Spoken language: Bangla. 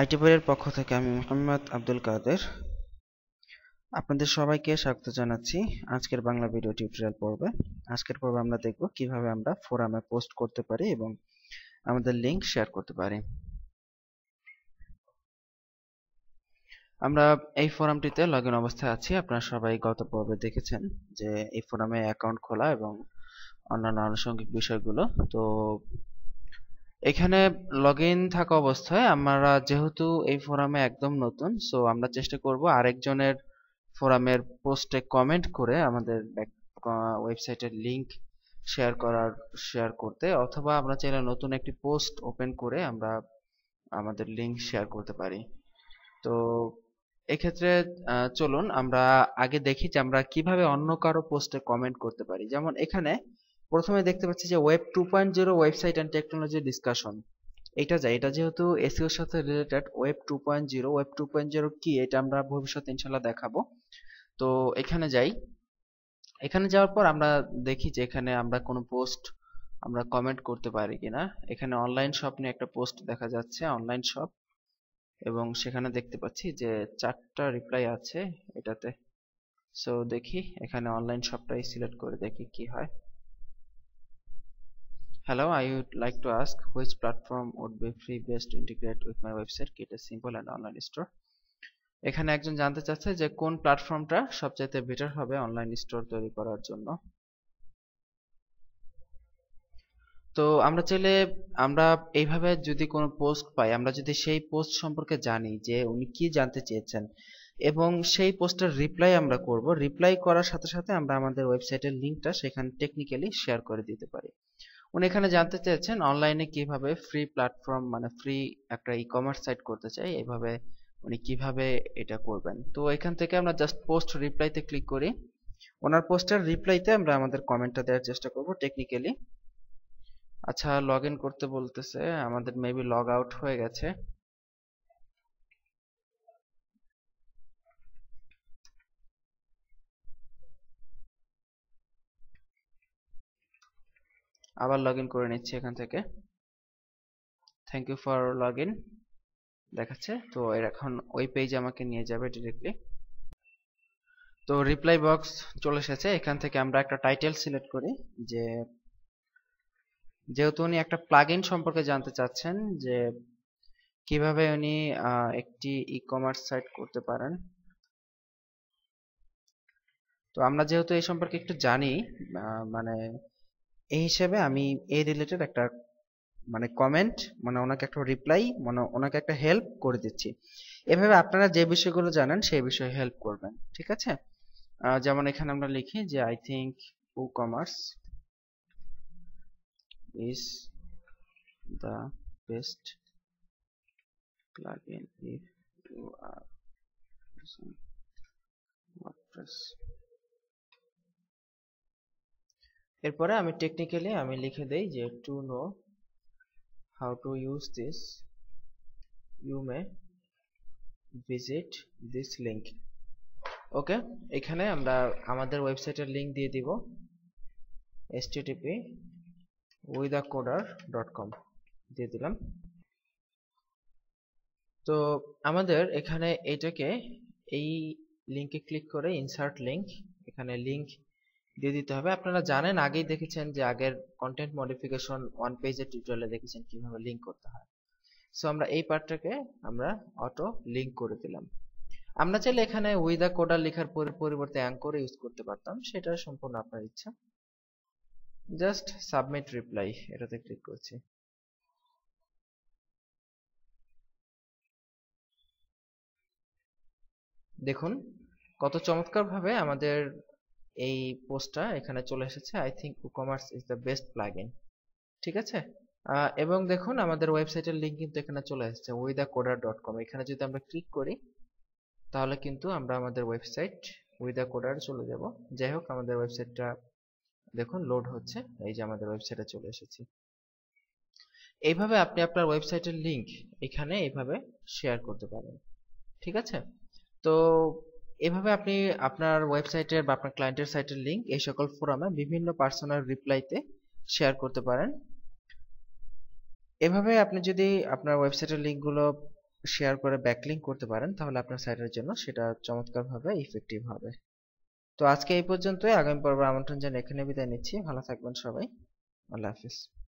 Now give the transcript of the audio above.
আইটি বইয়ের পক্ষ থেকে আমি মোহাম্মদ আব্দুল কাদের আপনাদের সবাইকে স্বাগত জানাচ্ছি আজকের বাংলা ভিডিও টিউটোরিয়াল পর্বে আজকের পর্বে আমরা দেখব কিভাবে আমরা ফোরামে পোস্ট করতে পারি এবং আমাদের লিংক শেয়ার করতে পারি আমরা এই ফোরামটিতে লগ ইন অবস্থায় আছি আপনারা সবাই গত পর্বে দেখেছেন যে এই ফোরামে অ্যাকাউন্ট খোলা এবং অন্যান্য আনুষঙ্গিক বিষয়গুলো তো এখানে লগ ইন থাকা অবস্থায় আমরা যেহেতু এই ফোরামে একদম নতুন সো আমরা চেষ্টা করব আরেকজনের ফোরামের পোস্টে কমেন্ট করে আমাদের ওয়েবসাইটের লিংক শেয়ার করার শেয়ার করতে অথবা আমরা চাইলে নতুন একটি পোস্ট ওপেন করে আমরা আমাদের লিংক শেয়ার করতে পারি তো এক্ষেত্রে চলুন আমরা আগে দেখি যে আমরা কিভাবে অন্য কারো পোস্টে কমেন্ট করতে পারি যেমন এখানে প্রথমে দেখতে পাচ্ছি যে web two point zero website and technology discussion এটা যায় এটা যেহেতু এসিওর e সাথে related web two point zero web two point zero কি এটা আমরা ভবিষ্যতে ইনশাল্লাহ দেখাবো তো এখানে যাই এখানে যাওয়ার পর আমরা দেখি যে এখানে আমরা কোনো পোস্ট আমরা কমেন্ট করতে পারি কিনা এখানে অনলাইন শপ নিয়ে একটা পোস্ট দেখা যাচ্ছে অনলাইন শপ এবং সেখানে দেখতে পাচ্ছি যে চারটা রিপ্লাই আছে এটাতে সো দেখি এখানে অনলাইন শপটাই সিলেক্ট করে দেখি কি হয় Hello, I would like to ask which platform would be free best to integrate with my website, create a simple and online store. এখানে একজন জানতে চাচ্ছে যে কোন প্ল্যাটফর্মটা সবচেয়ে বেটার হবে অনলাইন স্টোর তৈরি করার জন্য তো আমরা চাইলে আমরা এইভাবে যদি কোনো পোস্ট পাই আমরা যদি সেই পোস্ট সম্পর্কে জানি যে উনি কি জানতে চেয়েছেন এবং সেই পোস্টের রিপ্লাই আমরা করব রিপ্লাই করার সাথে সাথে আমরা আমাদের ওয়েবসাইটের লিঙ্কটা সেখানে টেকনিক্যালি শেয়ার করে দিতে পারি উনি এখানে জানতে চেয়েছেন অনলাইনে কিভাবে ফ্রি প্ল্যাটফর্ম মানে ফ্রি একটা ই কমার্স সাইট করতে চাই এভাবে উনি কিভাবে এটা করবেন তো এখান থেকে আমরা জাস্ট পোস্ট রিপ্লাইতে ক্লিক করি ওনার পোস্টের রিপ্লাইতে আমরা আমাদের কমেন্টটা দেওয়ার চেষ্টা করব টেকনিক্যালি আচ্ছা লগ করতে বলতেছে আমাদের মেবি লগ আউট হয়ে গেছে আবার লগ করে নিচ্ছি এখান থেকে thank you for log in দেখাচ্ছে তো এর এখন ওই পেজে আমাকে নিয়ে যাবে ডিরেক্টলি তো রিপ্লাই বক্স চলে এসেছে এখান থেকে আমরা একটা টাইটেল সিলেক্ট করি যে যেহেতু উনি একটা প্লাগইন সম্পর্কে জানতে চাচ্ছেন যে কিভাবে উনি একটি ই কমার্স সাইট করতে পারেন তো আমরা যেহেতু এই সম্পর্কে একটু জানি মানে এই হিসেবে আমি এই রিলেটেড একটা মানে কমেন্ট মানে ওনাকে একটা রিপ্লাই মানে ওনাকে একটা হেল্প করে দিচ্ছি এভাবে আপনারা যে বিষয়গুলো জানেন সেই বিষয়ে হেল্প করবেন ঠিক আছে যেমন এখানে আমরা লিখি যে I think WooCommerce is the best plugin if you are using এরপরে আমি টেকনিক্যালি আমি লিখে দেই যে to know how to use this you may visit this link okay এখানে আমরা আমাদের ওয়েবসাইটের লিঙ্ক দিয়ে দিব এস কোডার ডট কম দিয়ে দিলাম তো আমাদের এখানে এটাকে এই লিঙ্কে ক্লিক করে ইনসার্ট লিঙ্ক এখানে লিঙ্ক দিয়ে দিতে হবে আপনারা জানেন আগেই দেখেছেন যে আগের কন্টেন্ট মডিফিকেশন ওয়ান পেজের টিউটোরিয়ালে দেখেছেন কিভাবে লিংক করতে হয় সো আমরা এই পার্টটাকে আমরা অটো লিংক করে দিলাম আমরা চাইলে এখানে উইদা কোডার লেখার পরিবর্তে অ্যাঙ্কর ইউজ করতে পারতাম সেটা সম্পূর্ণ আপনার ইচ্ছা জাস্ট সাবমিট রিপ্লাই এটাতে ক্লিক করছি দেখুন কত চমৎকারভাবে আমাদের এই পোস্টটা এখানে চলে এসেছে I think commerce is the best plug ঠিক আছে এবং দেখুন আমাদের ওয়েবসাইটের লিঙ্ক কিন্তু এখানে চলে এসেছে উই কোডার ডট কম এখানে যদি আমরা ক্লিক করি তাহলে কিন্তু আমরা আমাদের ওয়েবসাইট কোডার চলে যাব যাই হোক আমাদের ওয়েবসাইটটা দেখুন লোড হচ্ছে এই যে আমাদের ওয়েবসাইটে চলে এসেছি এইভাবে আপনি আপনার ওয়েবসাইটের লিঙ্ক এখানে এইভাবে শেয়ার করতে পারেন ঠিক আছে তো এভাবে আপনি আপনার ওয়েবসাইটের বা আপনার ক্লায়েন্টের সাইটের লিঙ্ক এই সকল ফোরামে বিভিন্ন পার্সোনাল রিপ্লাইতে শেয়ার করতে পারেন এভাবে আপনি যদি আপনার ওয়েবসাইটের লিঙ্কগুলো শেয়ার করে ব্যাকলিং করতে পারেন তাহলে আপনার সাইটের জন্য সেটা চমৎকারভাবে ইফেক্টিভ হবে তো আজকে এই পর্যন্তই আগামী পর্ব আমন্ত্রণ জানিয়ে এখানে বিদায় নিচ্ছি ভালো থাকবেন সবাই আল্লাহ হাফিজ